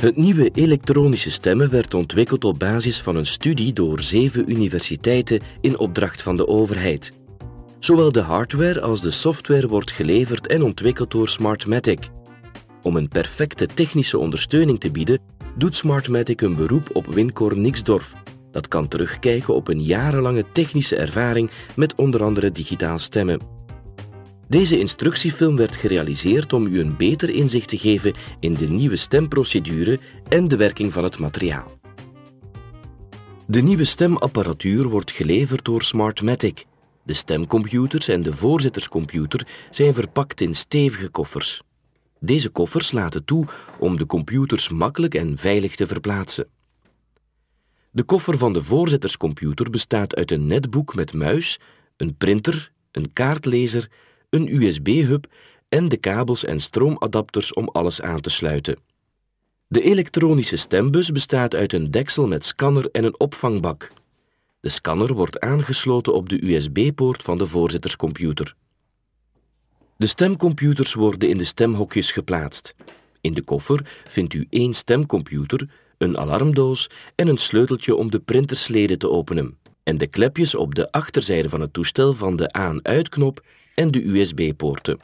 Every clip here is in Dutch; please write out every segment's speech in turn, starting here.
Het nieuwe elektronische stemmen werd ontwikkeld op basis van een studie door zeven universiteiten in opdracht van de overheid. Zowel de hardware als de software wordt geleverd en ontwikkeld door Smartmatic. Om een perfecte technische ondersteuning te bieden, doet Smartmatic een beroep op Wincor Nixdorf. Dat kan terugkijken op een jarenlange technische ervaring met onder andere digitaal stemmen. Deze instructiefilm werd gerealiseerd om u een beter inzicht te geven in de nieuwe stemprocedure en de werking van het materiaal. De nieuwe stemapparatuur wordt geleverd door Smartmatic. De stemcomputers en de voorzitterscomputer zijn verpakt in stevige koffers. Deze koffers laten toe om de computers makkelijk en veilig te verplaatsen. De koffer van de voorzitterscomputer bestaat uit een netboek met muis, een printer, een kaartlezer, een USB-hub en de kabels en stroomadapters om alles aan te sluiten. De elektronische stembus bestaat uit een deksel met scanner en een opvangbak. De scanner wordt aangesloten op de USB-poort van de voorzitterscomputer. De stemcomputers worden in de stemhokjes geplaatst. In de koffer vindt u één stemcomputer, een alarmdoos en een sleuteltje om de printersleden te openen. En de klepjes op de achterzijde van het toestel van de aan-uitknop en de USB-poorten.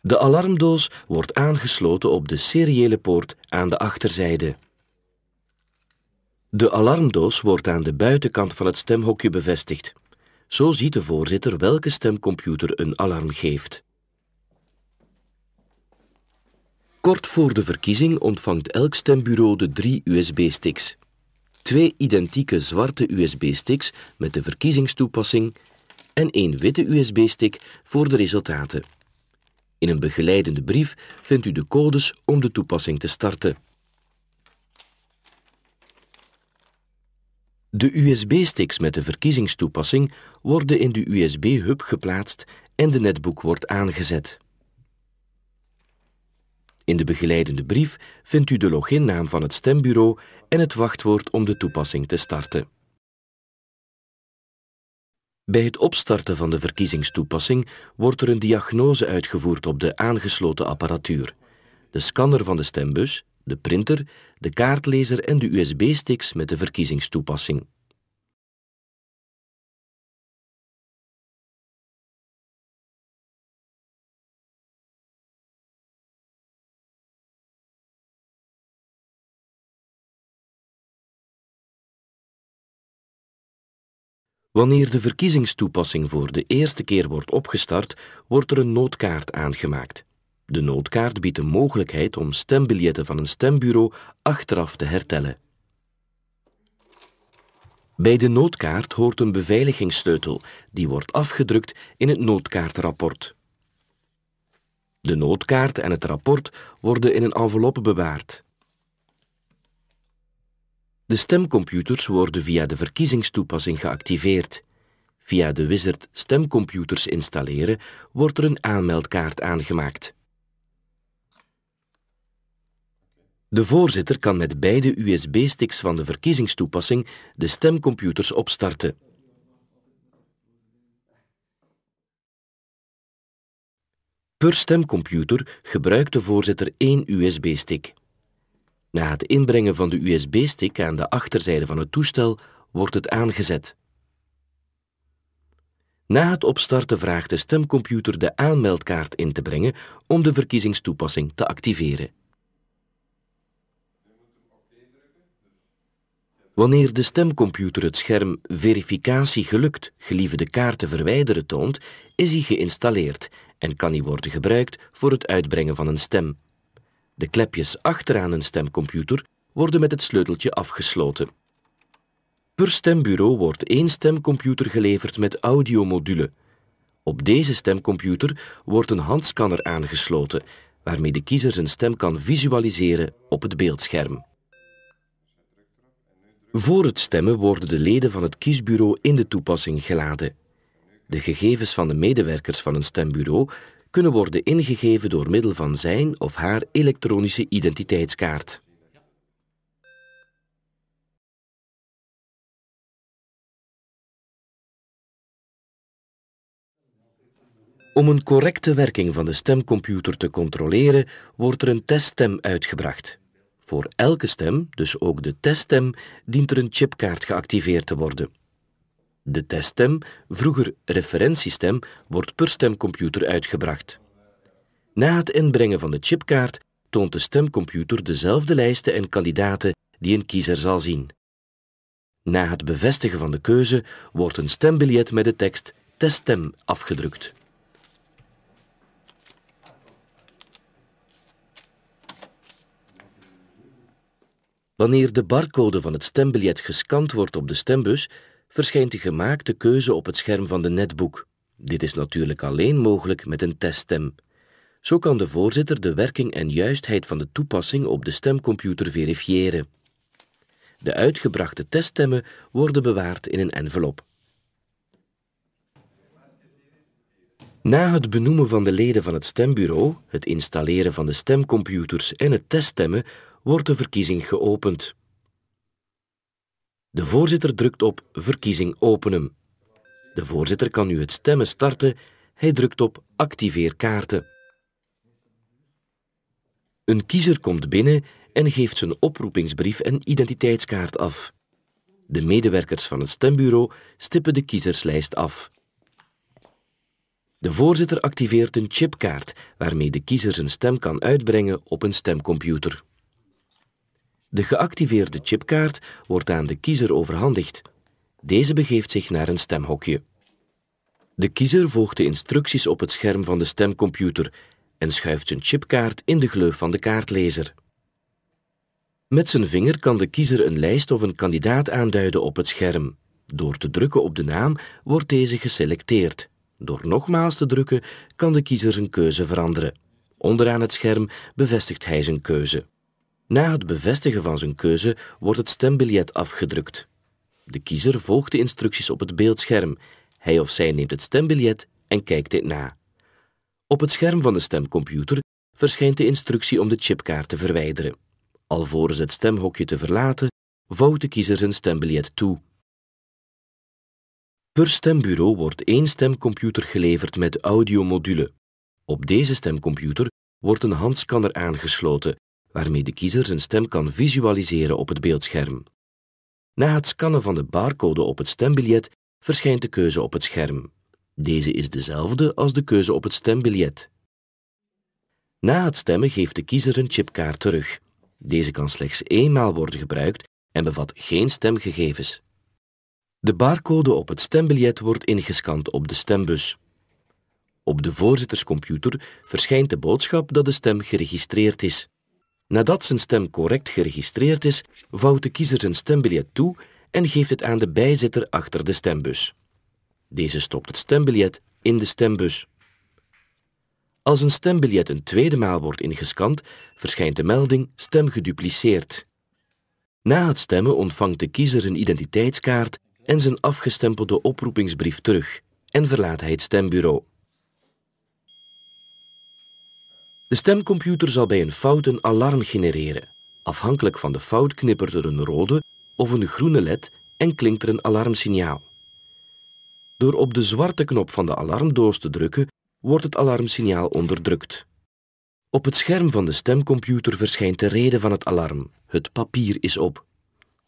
De alarmdoos wordt aangesloten op de seriële poort aan de achterzijde. De alarmdoos wordt aan de buitenkant van het stemhokje bevestigd. Zo ziet de voorzitter welke stemcomputer een alarm geeft. Kort voor de verkiezing ontvangt elk stembureau de drie USB-sticks. Twee identieke zwarte USB-sticks met de verkiezingstoepassing en één witte USB-stick voor de resultaten. In een begeleidende brief vindt u de codes om de toepassing te starten. De USB-sticks met de verkiezingstoepassing worden in de USB-hub geplaatst en de netboek wordt aangezet. In de begeleidende brief vindt u de loginnaam van het stembureau en het wachtwoord om de toepassing te starten. Bij het opstarten van de verkiezingstoepassing wordt er een diagnose uitgevoerd op de aangesloten apparatuur. De scanner van de stembus, de printer, de kaartlezer en de USB-sticks met de verkiezingstoepassing. Wanneer de verkiezingstoepassing voor de eerste keer wordt opgestart, wordt er een noodkaart aangemaakt. De noodkaart biedt de mogelijkheid om stembiljetten van een stembureau achteraf te hertellen. Bij de noodkaart hoort een beveiligingssleutel, die wordt afgedrukt in het noodkaartrapport. De noodkaart en het rapport worden in een enveloppe bewaard. De stemcomputers worden via de verkiezingstoepassing geactiveerd. Via de wizard stemcomputers installeren wordt er een aanmeldkaart aangemaakt. De voorzitter kan met beide USB-sticks van de verkiezingstoepassing de stemcomputers opstarten. Per stemcomputer gebruikt de voorzitter één USB-stick. Na het inbrengen van de USB-stick aan de achterzijde van het toestel wordt het aangezet. Na het opstarten vraagt de stemcomputer de aanmeldkaart in te brengen om de verkiezingstoepassing te activeren. Wanneer de stemcomputer het scherm Verificatie gelukt, gelieve de kaart te verwijderen toont, is hij geïnstalleerd en kan hij worden gebruikt voor het uitbrengen van een stem. De klepjes achteraan een stemcomputer worden met het sleuteltje afgesloten. Per stembureau wordt één stemcomputer geleverd met audiomodule. Op deze stemcomputer wordt een handscanner aangesloten, waarmee de kiezer zijn stem kan visualiseren op het beeldscherm. Voor het stemmen worden de leden van het kiesbureau in de toepassing geladen. De gegevens van de medewerkers van een stembureau kunnen worden ingegeven door middel van zijn of haar elektronische identiteitskaart. Om een correcte werking van de stemcomputer te controleren, wordt er een teststem uitgebracht. Voor elke stem, dus ook de teststem, dient er een chipkaart geactiveerd te worden. De teststem, vroeger referentiestem, wordt per stemcomputer uitgebracht. Na het inbrengen van de chipkaart toont de stemcomputer dezelfde lijsten en kandidaten die een kiezer zal zien. Na het bevestigen van de keuze wordt een stembiljet met de tekst teststem afgedrukt. Wanneer de barcode van het stembiljet gescand wordt op de stembus, verschijnt de gemaakte keuze op het scherm van de netboek. Dit is natuurlijk alleen mogelijk met een teststem. Zo kan de voorzitter de werking en juistheid van de toepassing op de stemcomputer verifiëren. De uitgebrachte teststemmen worden bewaard in een envelop. Na het benoemen van de leden van het stembureau, het installeren van de stemcomputers en het teststemmen wordt de verkiezing geopend. De voorzitter drukt op Verkiezing openen. De voorzitter kan nu het stemmen starten. Hij drukt op Activeer kaarten. Een kiezer komt binnen en geeft zijn oproepingsbrief en identiteitskaart af. De medewerkers van het stembureau stippen de kiezerslijst af. De voorzitter activeert een chipkaart waarmee de kiezer zijn stem kan uitbrengen op een stemcomputer. De geactiveerde chipkaart wordt aan de kiezer overhandigd. Deze begeeft zich naar een stemhokje. De kiezer volgt de instructies op het scherm van de stemcomputer en schuift zijn chipkaart in de gleuf van de kaartlezer. Met zijn vinger kan de kiezer een lijst of een kandidaat aanduiden op het scherm. Door te drukken op de naam wordt deze geselecteerd. Door nogmaals te drukken kan de kiezer zijn keuze veranderen. Onderaan het scherm bevestigt hij zijn keuze. Na het bevestigen van zijn keuze wordt het stembiljet afgedrukt. De kiezer volgt de instructies op het beeldscherm. Hij of zij neemt het stembiljet en kijkt dit na. Op het scherm van de stemcomputer verschijnt de instructie om de chipkaart te verwijderen. Alvorens het stemhokje te verlaten, vouwt de kiezer zijn stembiljet toe. Per stembureau wordt één stemcomputer geleverd met audiomodule. Op deze stemcomputer wordt een handscanner aangesloten waarmee de kiezer zijn stem kan visualiseren op het beeldscherm. Na het scannen van de barcode op het stembiljet verschijnt de keuze op het scherm. Deze is dezelfde als de keuze op het stembiljet. Na het stemmen geeft de kiezer een chipkaart terug. Deze kan slechts eenmaal worden gebruikt en bevat geen stemgegevens. De barcode op het stembiljet wordt ingescand op de stembus. Op de voorzitterscomputer verschijnt de boodschap dat de stem geregistreerd is. Nadat zijn stem correct geregistreerd is, vouwt de kiezer zijn stembiljet toe en geeft het aan de bijzitter achter de stembus. Deze stopt het stembiljet in de stembus. Als een stembiljet een tweede maal wordt ingescand, verschijnt de melding stem gedupliceerd. Na het stemmen ontvangt de kiezer een identiteitskaart en zijn afgestempelde oproepingsbrief terug en verlaat hij het stembureau. De stemcomputer zal bij een fout een alarm genereren. Afhankelijk van de fout knippert er een rode of een groene led en klinkt er een alarmsignaal. Door op de zwarte knop van de alarmdoos te drukken, wordt het alarmsignaal onderdrukt. Op het scherm van de stemcomputer verschijnt de reden van het alarm. Het papier is op.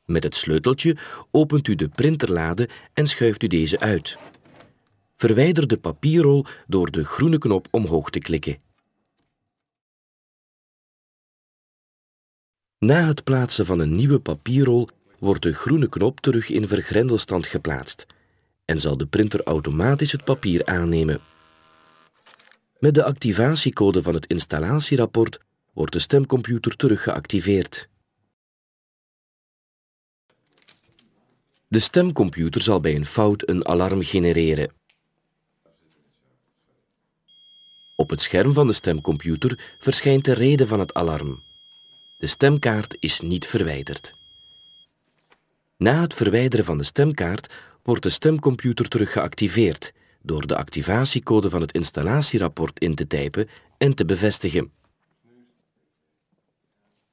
Met het sleuteltje opent u de printerlade en schuift u deze uit. Verwijder de papierrol door de groene knop omhoog te klikken. Na het plaatsen van een nieuwe papierrol wordt de groene knop terug in vergrendelstand geplaatst en zal de printer automatisch het papier aannemen. Met de activatiecode van het installatierapport wordt de stemcomputer terug geactiveerd. De stemcomputer zal bij een fout een alarm genereren. Op het scherm van de stemcomputer verschijnt de reden van het alarm. De stemkaart is niet verwijderd. Na het verwijderen van de stemkaart wordt de stemcomputer terug geactiveerd door de activatiecode van het installatierapport in te typen en te bevestigen.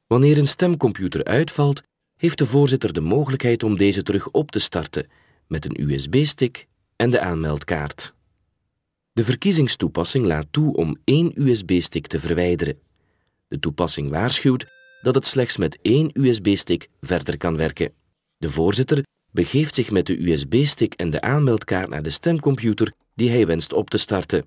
Wanneer een stemcomputer uitvalt, heeft de voorzitter de mogelijkheid om deze terug op te starten met een USB-stick en de aanmeldkaart. De verkiezingstoepassing laat toe om één USB-stick te verwijderen. De toepassing waarschuwt dat het slechts met één USB-stick verder kan werken. De voorzitter begeeft zich met de USB-stick en de aanmeldkaart naar de stemcomputer die hij wenst op te starten.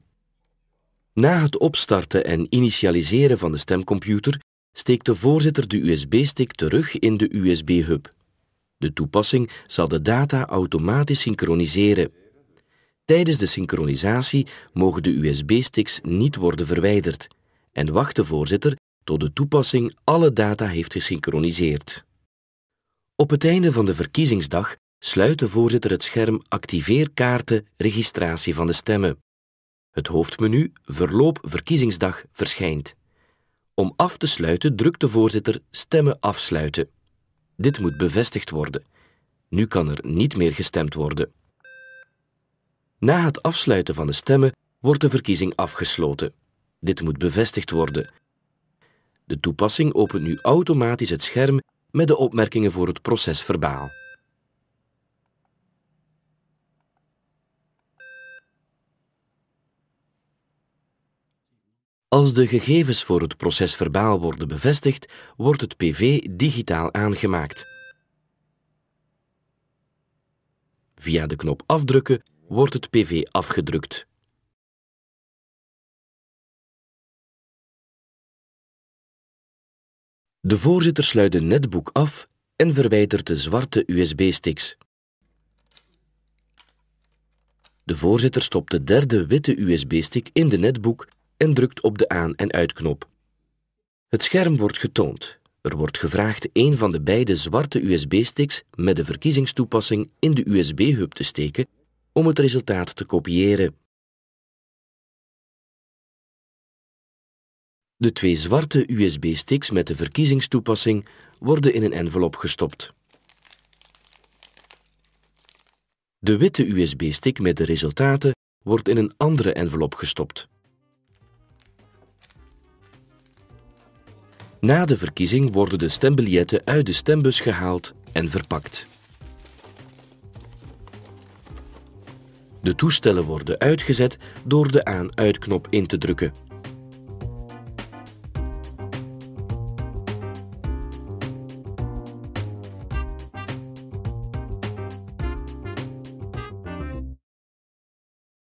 Na het opstarten en initialiseren van de stemcomputer steekt de voorzitter de USB-stick terug in de USB-hub. De toepassing zal de data automatisch synchroniseren. Tijdens de synchronisatie mogen de USB-sticks niet worden verwijderd en wacht de voorzitter tot de toepassing alle data heeft gesynchroniseerd. Op het einde van de verkiezingsdag sluit de voorzitter het scherm Activeer kaarten registratie van de stemmen. Het hoofdmenu Verloop verkiezingsdag verschijnt. Om af te sluiten drukt de voorzitter Stemmen afsluiten. Dit moet bevestigd worden. Nu kan er niet meer gestemd worden. Na het afsluiten van de stemmen wordt de verkiezing afgesloten. Dit moet bevestigd worden. De toepassing opent nu automatisch het scherm met de opmerkingen voor het procesverbaal. Als de gegevens voor het procesverbaal worden bevestigd, wordt het PV digitaal aangemaakt. Via de knop afdrukken wordt het PV afgedrukt. De voorzitter sluit de netboek af en verwijdert de zwarte USB-sticks. De voorzitter stopt de derde witte USB-stick in de netboek en drukt op de aan- en uitknop. Het scherm wordt getoond. Er wordt gevraagd een van de beide zwarte USB-sticks met de verkiezingstoepassing in de USB-hub te steken om het resultaat te kopiëren. De twee zwarte USB-sticks met de verkiezingstoepassing worden in een envelop gestopt. De witte USB-stick met de resultaten wordt in een andere envelop gestopt. Na de verkiezing worden de stembiljetten uit de stembus gehaald en verpakt. De toestellen worden uitgezet door de aan-uitknop in te drukken.